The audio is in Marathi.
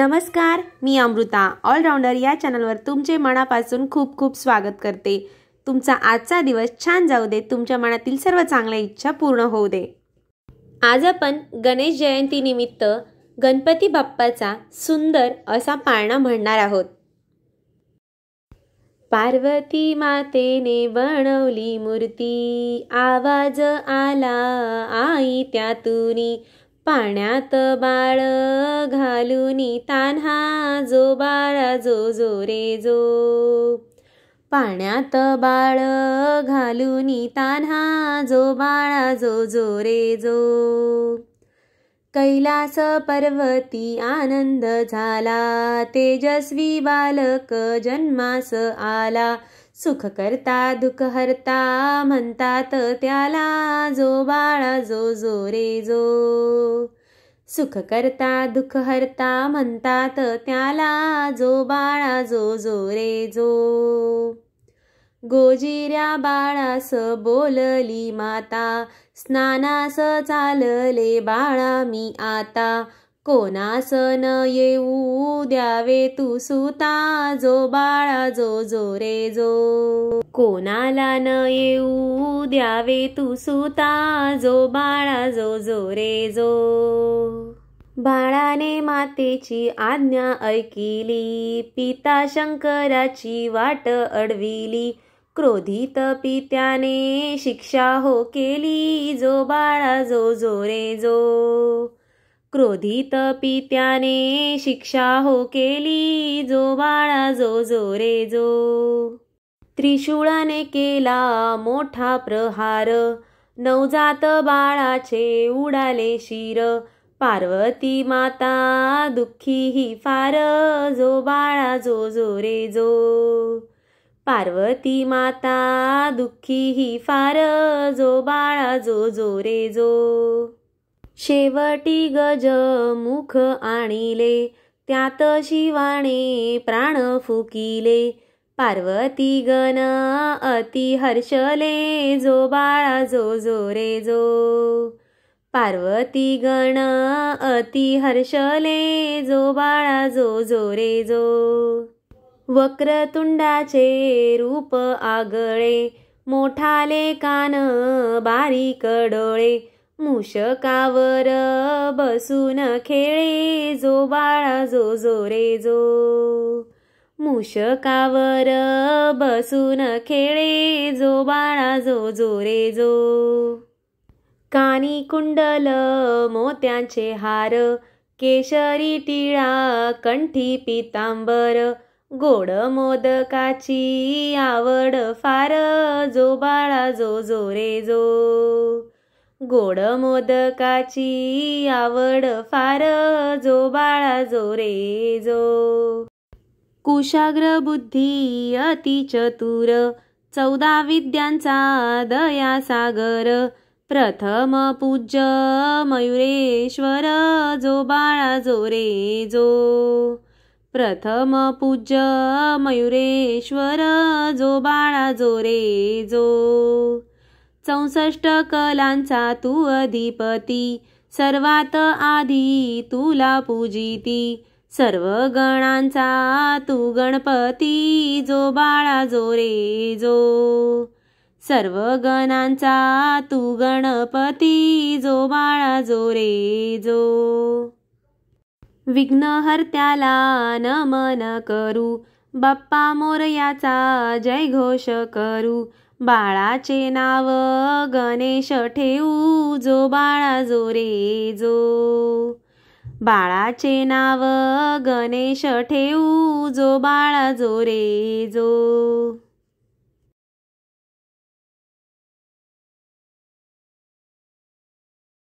नमस्कार मी अमृता ऑलराऊंडर या चॅनलवर तुमचे मनापासून खूप खूप स्वागत करते तुमचा आजचा दिवस छान जाऊ दे तुमच्या मनातील सर्व चांगल्या इच्छा पूर्ण होऊ दे आज आपण गणेश जयंतीनिमित्त गणपती बाप्पाचा सुंदर असा पाळणा म्हणणार आहोत पार्वती मातेने बनवली मूर्ती आवाज आला आई त्यातून पाण्यात बाळ घालून तान्हा जो बाळा जो जो रे जो पाण्यात बाळ घालून तान्हा जो बाळा जो जो रे जो कैलास पर्वती आनंद झाला तेजस्वी बालक जन्मास आला सुख करता दुःख हरता म्हणतात त्याला जो बाळा जो जो रे जो सुख करता दुःख हरता म्हणतात त्याला जो बाळा जो जो रे जो गोजिऱ्या बाळास बोलली माता स्नानास चालले बाळा मी आता कोणास न येऊ द्यावे तू सुता जो बाळा जो जो रे जो कोणाला न येऊ द्यावे तू सुता जो बाळा जो जो जो बाळाने मातेची आज्ञा ऐकिली पिता शंकराची वाट अडविली क्रोधित पित्याने शिक्षा हो केली जो बाळा जो जो रे जो क्रोधित पित्याने शिक्षा हो केली जो बाळा जो जो रे जो त्रिशूळाने केला मोठा प्रहार नवजात बाळाचे उडाले शिर पार्वती माता दुःखी ही फार जो बाळा जो जो रे जो पार्वती माता दुःखी ही फार जो बाळा जो जो जो शेवटी गज मुख आणिले त्यात शिवाने प्राण फुकिले पार्वती गण अति हर्षले जो बाळा जो जो रे जो पार्वती गण अति हर्षले जो बाळा जो जो रे जो वक्रतुंडाचे रूप आगळे मोठाले कान बारीक डोळे मुशकावर बसून खेळे जो बाळा जो जो जो मुशकावर बसून खेळे जो बाळा जो जो जो कानी कुंडल मोत्यांचे हार केशरी टिळा कंठी पितांबर गोड मोदकाची आवड फार जो बाळा जो जो रे जो गोड मोदकाची आवड फार जो बाळा जो रे जो कुशाग्र बुद्धी अति चतुर चौदा विद्यांचा दयासागर प्रथम पूज्य मयुरेश्वर जो बाळा जो रे जो प्रथम पूज्य मयुरेश्वर जो बाळा जो रे जो चौसष्ट कलांचा तू अधिपती सर्वात आधी तुला पूजिती सर्व गणांचा तू गणपती जो बाळा जो रे जो सर्व गणांचा तू गणपती जो बाळा जो रे जो विघ्नहर्त्याला नमन करू बाप्पा मोरयाचा जयघोष करू बाळाचे नाव गणेश ठेऊ जो बाळा जो रे जो बाळाचे नाव गणेश ठेऊ जो बाळा जो रे जो